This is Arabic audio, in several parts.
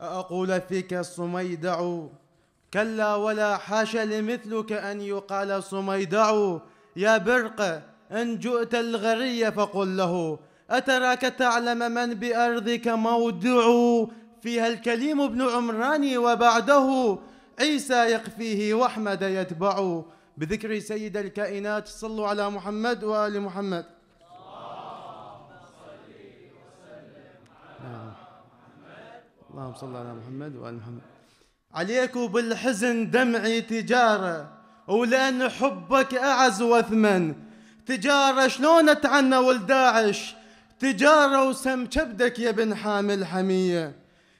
أقول فيك صميدع كلا ولا حاش لمثلك أن يقال صميدع يا برق إن جئت الغري فقل له أتراك تعلم من بأرضك موضع فيها الكليم ابن عمران وبعده عيسى يقفيه وأحمد يتبع بذكر سيد الكائنات صلوا على محمد وآل محمد اللهم صل على محمد وآل محمد عليك بالحزن دمعي تجارة ولأن حبك أعز وثمن تجارة شلون أتعنى ولداعش تجارة وسم كبدك يا بن حامل حمية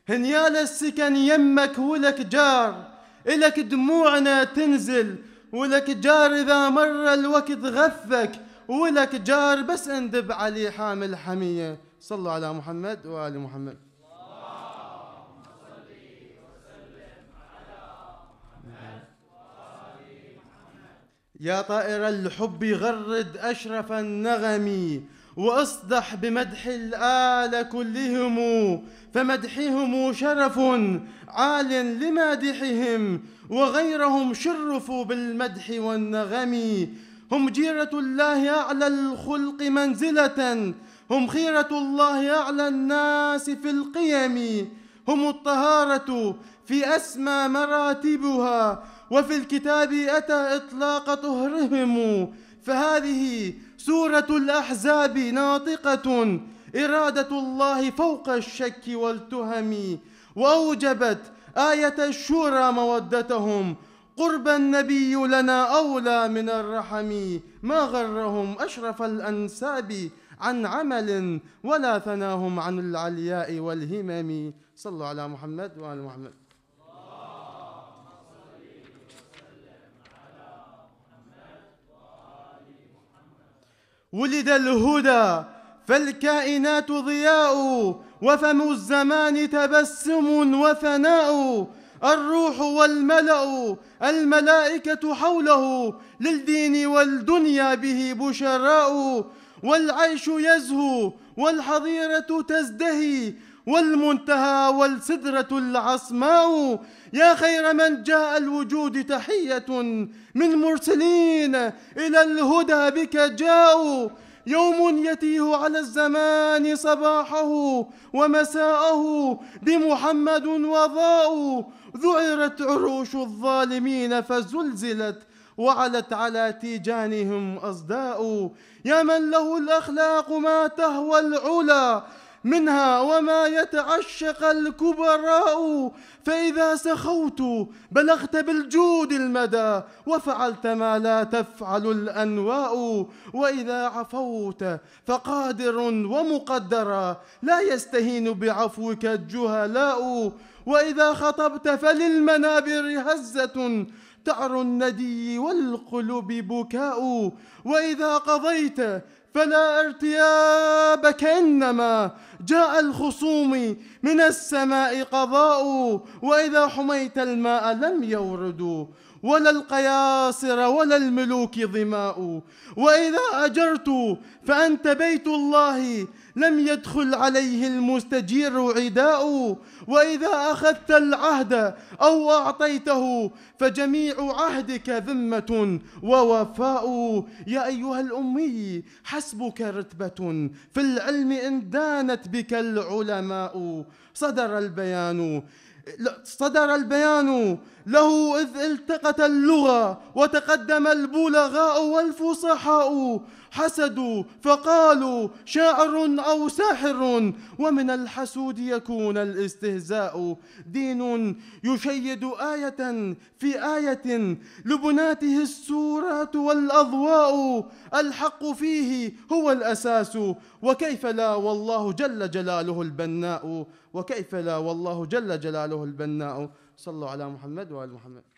هنيال السكن يمك ولك جار إلك دموعنا تنزل ولك جار إذا مر الوقت غثك ولك جار بس اندب علي حامل حمية صلوا على محمد وآل محمد يا طائر الحب غرد أشرف النغم وأصدح بمدح الآل كلهم فمدحهم شرف عال لمادحهم وغيرهم شرفوا بالمدح والنغم هم جيرة الله أعلى الخلق منزلة هم خيرة الله أعلى الناس في القيم هم الطهارة في أسمى مراتبها وفي الكتاب أتى إطلاق طهرهم فهذه سورة الأحزاب ناطقة إرادة الله فوق الشك والتهم وأوجبت آية الشورى مودتهم قرب النبي لنا أولى من الرحم ما غرهم أشرف الأنساب عن عمل ولا ثناهم عن العلياء والهمم صلوا على محمد وآل محمد ولد الهدى فالكائنات ضياء وفم الزمان تبسم وثناء الروح والملأ الملائكة حوله للدين والدنيا به بشراء والعيش يزهو والحظيرة تزدهي والمنتهى والسدرة العصماء يا خير من جاء الوجود تحية من مرسلين إلى الهدى بك جاءوا يوم يتيه على الزمان صباحه ومساءه بمحمد وضاء ذعرت عروش الظالمين فزلزلت وعلت على تيجانهم أصداء يا من له الأخلاق ما تهوى العلا منها وما يتعشق الكبراء فإذا سخوت بلغت بالجود المدى وفعلت ما لا تفعل الأنواء وإذا عفوت فقادر ومقدر لا يستهين بعفوك الجهلاء وإذا خطبت فللمنابر هزة تعر الندي والقلوب بكاء وإذا قضيت فلا ارتيابك إنما جاء الخصوم من السماء قضاء وإذا حميت الماء لم يوردوا ولا القياصر ولا الملوك ظماء وإذا أجرت فأنت بيت الله لم يدخل عليه المستجير عداء وإذا أخذت العهد أو أعطيته فجميع عهدك ذمة ووفاء يا أيها الأمي حسبك رتبة في العلم إن دانت بك العلماء صدر البيان صدر البيان له إذ التقت اللغة وتقدم البلغاء والفصحاء حسدوا فقالوا شاعر أو ساحر ومن الحسود يكون الاستهزاء دين يشيد آية في آية لبناته السورات والأضواء الحق فيه هو الأساس وكيف لا والله جل جلاله البناء وكيف لا والله جل جلاله البناء صلوا على محمد وآل محمد